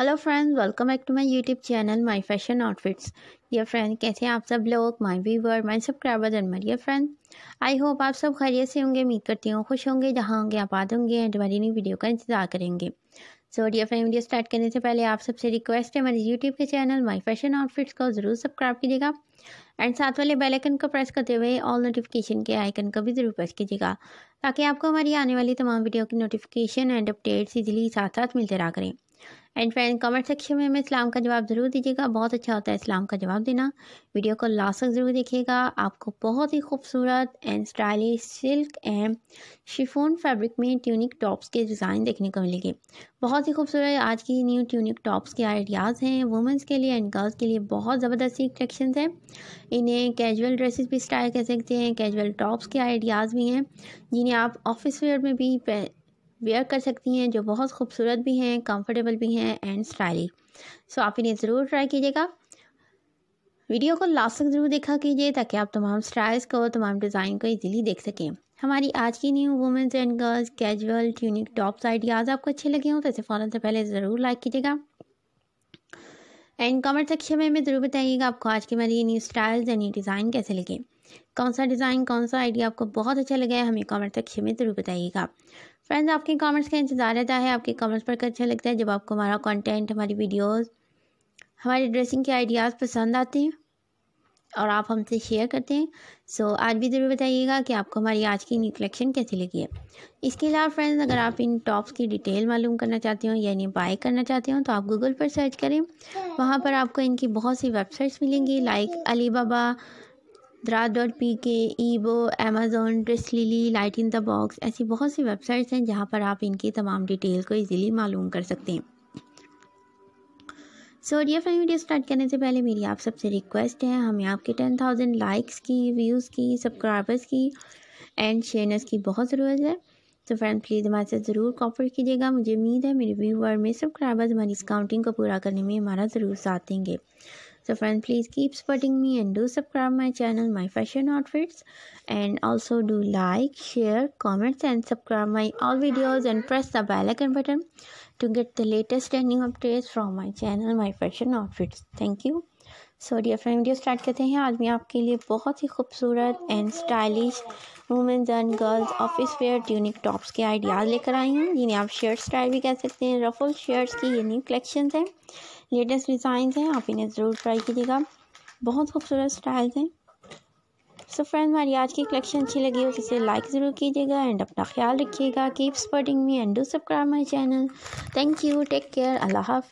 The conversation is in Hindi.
Hello friends welcome back to my YouTube channel my fashion outfits ये फ्रेंड कैसे हैं आप सब लोग my viewer my subscribers and my friend I hope आप सब खैरियत से होंगे उम्मीद करती हूँ खुश होंगे जहाँ होंगे आप आद होंगे एंड हमारी नई वीडियो का इंतजार करेंगे so dear friend video start करने से पहले आप सबसे रिक्वेस्ट है मेरे यूट्यूब के चैनल माई फैशन आउटफिट्स को ज़रूर सब्सक्राइब कीजिएगा एंड साथ वाले बेलाइकन को प्रेस करते हुए ऑल नोटिफिकेशन के आइकन को भी ज़रूर प्रेस कीजिएगा ताकि आपको हमारी आने वाली तमाम वीडियो की नोटिफिकेशन एंड अपडेट्स इजिली साथ साथ मिलते रहा करें एंड फ्रेंड कमेंट सेक्शन में हमें इस्लाम का जवाब ज़रूर दीजिएगा बहुत अच्छा होता है इस्लाम का जवाब देना वीडियो को लास्ट तक ज़रूर देखिएगा आपको बहुत ही खूबसूरत and stylish silk and chiffon fabric में ट्यूनिक टॉप्स के डिज़ाइन देखने को मिलेंगे बहुत ही खूबसूरत आज की न्यू ट्यूनिक टॉप्स के आइडियाज़ हैं वुमेंस के लिए एंड गर्ल्स के लिए बहुत ज़बरदस्ती कलेक्शन हैं इन्हें कैजुअल ड्रेसेस भी स्टाइल कर सकते हैं कैजुअल टॉप्स के आइडियाज़ भी हैं जिन्हें आप ऑफिस वेयर में भी वेयर कर सकती हैं जो बहुत खूबसूरत भी हैं कंफर्टेबल भी हैं एंड स्टाइलिश सो आप इन्हें ज़रूर ट्राई कीजिएगा वीडियो को लास्ट तक ज़रूर देखा कीजिए ताकि आप तमाम स्टाइल्स को तमाम डिज़ाइन को इजीली देख सकें हमारी आज की new womens and girls casual tunic tops ideas आपको अच्छे लगे हों तो इसे फ़ौरन से पहले ज़रूर लाइक कीजिएगा एंड कमेंट सेक्शन में हमें ज़रूर बताइएगा आपको आज की मेरी new styles and new design कैसे लगे कौन सा डिज़ाइन कौन सा आइडिया आपको बहुत अच्छा लगा है हमें कमेंट सेक्शन में ज़रूर बताइएगा फ्रेंड्स आपके कमेंट्स का इंतज़ार रहता है आपके कमेंट्स पढ़कर अच्छा लगता है जब आपको हमारा कंटेंट हमारी वीडियोस हमारी ड्रेसिंग के आइडियाज़ पसंद आते हैं और आप हमसे शेयर करते हैं सो so, आज भी ज़रूर बताइएगा कि आपको हमारी आज की न्यू कलेक्शन कैसी लगी है इसके अलावा फ्रेंड्स अगर आप इन टॉप्स की डिटेल मालूम करना चाहते हो यानी बाय करना चाहते हो तो आप गूगल पर सर्च करें वहाँ पर आपको इनकी बहुत सी वेबसाइट्स मिलेंगी like Alibaba dot P K ईबो अमेज़ोन ट्रिस्ट लिली लाइट इन द बॉक्स ऐसी बहुत सी वेबसाइट्स हैं जहाँ पर आप इनकी तमाम डिटेल को इजीली मालूम कर सकते हैं so dear friend video start करने से पहले मेरी आप सबसे रिक्वेस्ट है हमें आपके टेन थाउजेंड लाइक्स की व्यूज़ की सब्सक्राइबर्स की एंड शेयरनेस की बहुत ज़रूरत है तो फ्रेंड प्लीज़ हमारे साथ ज़रूर कॉपर कीजिएगा मुझे उम्मीद है मेरे व्यूवर में सब्सक्राइबर्स हमारी इस काउंटिंग को पूरा करने में हमारा ज़रूर साथ देंगे So friend, please keep supporting me and do subscribe my channel, my fashion outfits, and also do like, share, comments, and subscribe my all videos and press the bell icon button to get the latest and new updates from my channel, my fashion outfits. Thank you. So dear friend video start करते हैं आज मैं आपके लिए बहुत ही खूबसूरत and stylish women's and girls office wear unique tops के आइडियाज़ लेकर आई हूँ जिन्हें आप शर्ट स्टाइल भी कह सकते हैं रफल शर्ट्स की ये न्यू कलेक्शंस हैं लेटेस्ट डिज़ाइन हैं आप इन्हें ज़रूर ट्राई कीजिएगा बहुत खूबसूरत स्टाइल्स हैं सो फ्रेंड हमारी आज की कलेक्शन अच्छी लगी हो तो इसे लाइक ज़रूर कीजिएगा एंड अपना ख्याल रखिएगा keep supporting me and do subscribe my channel thank you take care अल्लाह हाफ